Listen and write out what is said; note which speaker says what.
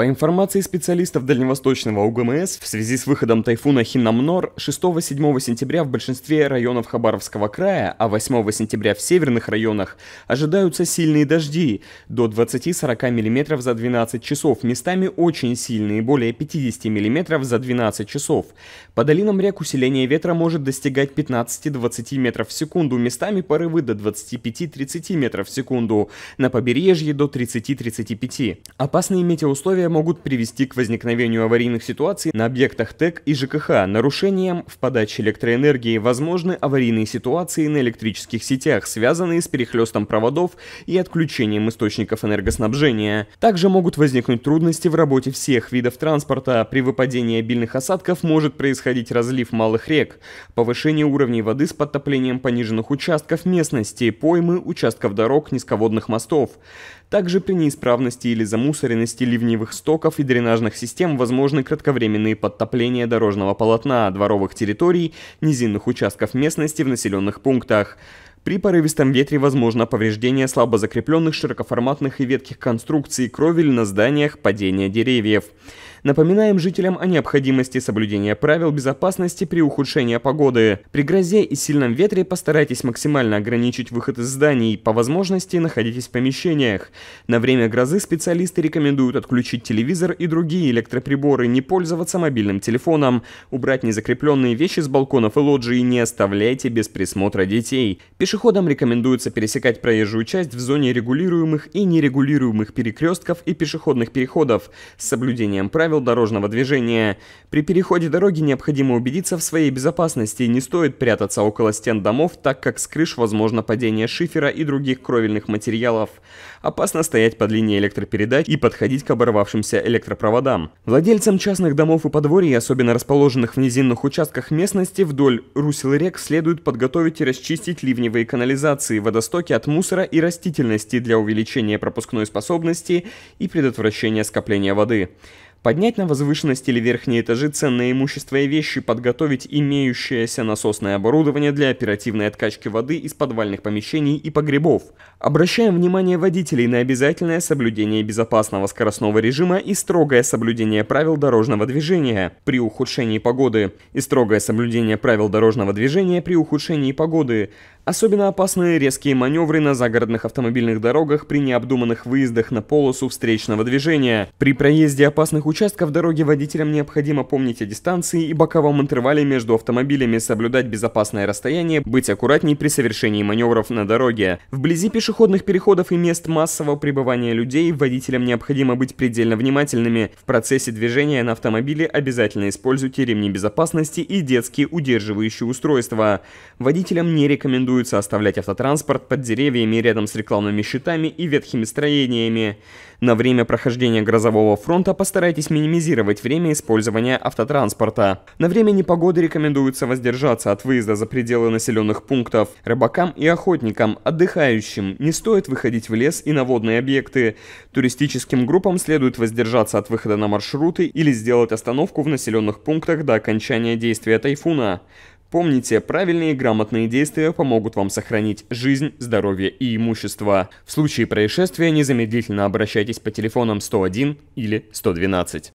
Speaker 1: По информации специалистов Дальневосточного УГМС, в связи с выходом тайфуна Хинамнор 6-7 сентября в большинстве районов Хабаровского края, а 8 сентября в северных районах ожидаются сильные дожди до 20-40 мм за 12 часов, местами очень сильные, более 50 мм за 12 часов. По долинам рек усиление ветра может достигать 15-20 метров в секунду, местами порывы до 25-30 метров в секунду, на побережье до 30-35. Опасные метеоусловия могут привести к возникновению аварийных ситуаций на объектах ТЭК и ЖКХ, нарушением в подаче электроэнергии возможны аварийные ситуации на электрических сетях, связанные с перехлестом проводов и отключением источников энергоснабжения. Также могут возникнуть трудности в работе всех видов транспорта. При выпадении обильных осадков может происходить разлив малых рек, повышение уровней воды с подтоплением пониженных участков местности, поймы, участков дорог, низководных мостов. Также при неисправности или замусоренности ливневых стоков и дренажных систем возможны кратковременные подтопления дорожного полотна, дворовых территорий, низинных участков местности в населенных пунктах. При порывистом ветре возможно повреждение слабо закрепленных широкоформатных и ветких конструкций, кровель на зданиях, падение деревьев. Напоминаем жителям о необходимости соблюдения правил безопасности при ухудшении погоды. При грозе и сильном ветре постарайтесь максимально ограничить выход из зданий, по возможности находитесь в помещениях. На время грозы специалисты рекомендуют отключить телевизор и другие электроприборы, не пользоваться мобильным телефоном, убрать незакрепленные вещи с балконов и лоджии не оставляйте без присмотра детей. Пешеходам рекомендуется пересекать проезжую часть в зоне регулируемых и нерегулируемых перекрестков и пешеходных переходов с соблюдением правил правил дорожного движения. При переходе дороги необходимо убедиться в своей безопасности не стоит прятаться около стен домов, так как с крыш возможно падение шифера и других кровельных материалов. Опасно стоять под линией электропередач и подходить к оборвавшимся электропроводам. Владельцам частных домов и подворий, особенно расположенных в низинных участках местности, вдоль русел рек следует подготовить и расчистить ливневые канализации, водостоки от мусора и растительности для увеличения пропускной способности и предотвращения скопления воды. Поднять на возвышенность или верхние этажи ценное имущество и вещи, подготовить имеющееся насосное оборудование для оперативной откачки воды из подвальных помещений и погребов. Обращаем внимание водителей на обязательное соблюдение безопасного скоростного режима и строгое соблюдение правил дорожного движения при ухудшении погоды и строгое соблюдение правил дорожного движения при ухудшении погоды. Особенно опасны резкие маневры на загородных автомобильных дорогах при необдуманных выездах на полосу встречного движения, при проезде опасных участков дороги водителям необходимо помнить о дистанции и боковом интервале между автомобилями, соблюдать безопасное расстояние, быть аккуратней при совершении маневров на дороге. Вблизи пешеходных переходов и мест массового пребывания людей водителям необходимо быть предельно внимательными. В процессе движения на автомобиле обязательно используйте ремни безопасности и детские удерживающие устройства. Водителям не рекомендуется оставлять автотранспорт под деревьями рядом с рекламными щитами и ветхими строениями. На время прохождения грозового фронта постарайтесь старайтесь минимизировать время использования автотранспорта. На время непогоды рекомендуется воздержаться от выезда за пределы населенных пунктов. Рыбакам и охотникам, отдыхающим, не стоит выходить в лес и на водные объекты. Туристическим группам следует воздержаться от выхода на маршруты или сделать остановку в населенных пунктах до окончания действия тайфуна. Помните, правильные и грамотные действия помогут вам сохранить жизнь, здоровье и имущество. В случае происшествия незамедлительно обращайтесь по телефонам 101 или 112.